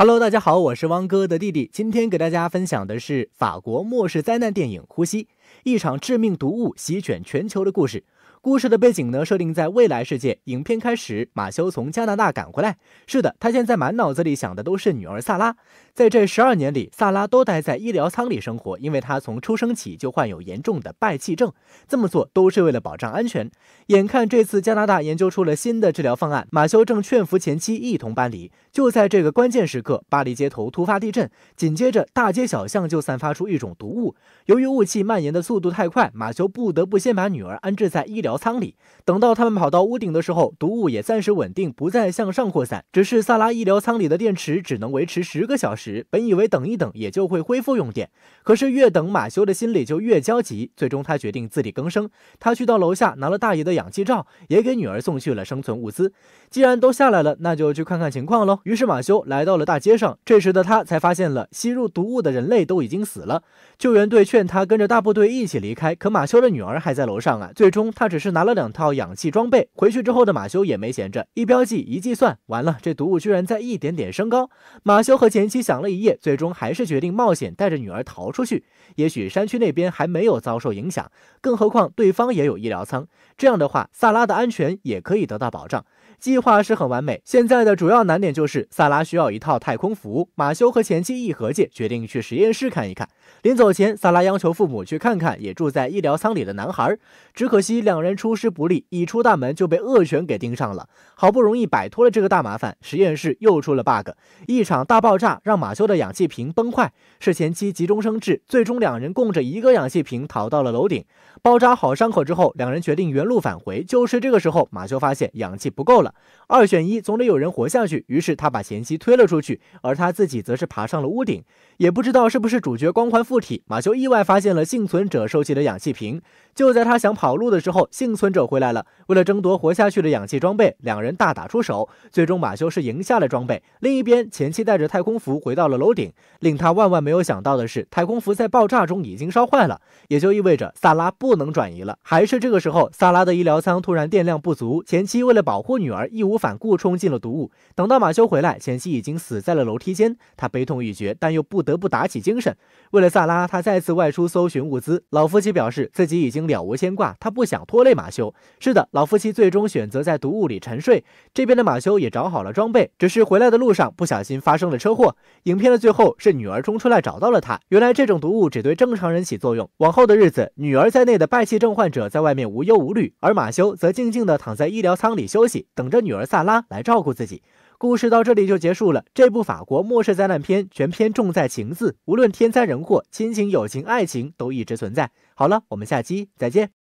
Hello，大家好，我是汪哥的弟弟，今天给大家分享的是法国末世灾难电影《呼吸》，一场致命毒物席卷全球的故事。故事的背景呢，设定在未来世界。影片开始，马修从加拿大赶回来，是的，他现在满脑子里想的都是女儿萨拉。在这十二年里，萨拉都待在医疗舱里生活，因为她从出生起就患有严重的败气症。这么做都是为了保障安全。眼看这次加拿大研究出了新的治疗方案，马修正劝服前妻一同搬离。就在这个关键时刻，巴黎街头突发地震，紧接着大街小巷就散发出一种毒雾。由于雾气蔓延的速度太快，马修不得不先把女儿安置在医疗舱里。等到他们跑到屋顶的时候，毒雾也暂时稳定，不再向上扩散。只是萨拉医疗舱里的电池只能维持十个小时。本以为等一等也就会恢复用电，可是越等马修的心里就越焦急。最终他决定自力更生。他去到楼下拿了大爷的氧气罩，也给女儿送去了生存物资。既然都下来了，那就去看看情况喽。于是马修来到了大街上，这时的他才发现了吸入毒物的人类都已经死了。救援队劝他跟着大部队一起离开，可马修的女儿还在楼上啊。最终他只是拿了两套氧气装备。回去之后的马修也没闲着，一标记一计算，完了，这毒物居然在一点点升高。马修和前妻想。熬了一夜，最终还是决定冒险带着女儿逃出去。也许山区那边还没有遭受影响，更何况对方也有医疗舱，这样的话萨拉的安全也可以得到保障。计划是很完美，现在的主要难点就是萨拉需要一套太空服。马修和前妻一合计，决定去实验室看一看。临走前，萨拉央求父母去看看也住在医疗舱里的男孩。只可惜两人出师不利，一出大门就被恶犬给盯上了。好不容易摆脱了这个大麻烦，实验室又出了 bug，一场大爆炸让马修的氧气瓶崩坏。是前妻急中生智，最终两人供着一个氧气瓶逃到了楼顶。包扎好伤口之后，两人决定原路返回。就是这个时候，马修发现氧气不够了。二选一，总得有人活下去。于是他把前妻推了出去，而他自己则是爬上了屋顶。也不知道是不是主角光环附体，马修意外发现了幸存者收集的氧气瓶。就在他想跑路的时候，幸存者回来了。为了争夺活下去的氧气装备，两人大打出手。最终马修是赢下了装备。另一边，前妻带着太空服回到了楼顶。令他万万没有想到的是，太空服在爆炸中已经烧坏了，也就意味着萨拉不能转移了。还是这个时候，萨拉的医疗舱突然电量不足。前妻为了保护女儿。而义无反顾冲进了毒雾。等到马修回来，前妻已经死在了楼梯间。他悲痛欲绝，但又不得不打起精神。为了萨拉，他再次外出搜寻物资。老夫妻表示自己已经了无牵挂，他不想拖累马修。是的，老夫妻最终选择在毒雾里沉睡。这边的马修也找好了装备，只是回来的路上不小心发生了车祸。影片的最后是女儿冲出来找到了他。原来这种毒物只对正常人起作用。往后的日子，女儿在内的败气症患者在外面无忧无虑，而马修则静静地躺在医疗舱里休息等。等着女儿萨拉来照顾自己。故事到这里就结束了。这部法国末世灾难片，全片重在情字，无论天灾人祸，亲情、友情、爱情都一直存在。好了，我们下期再见。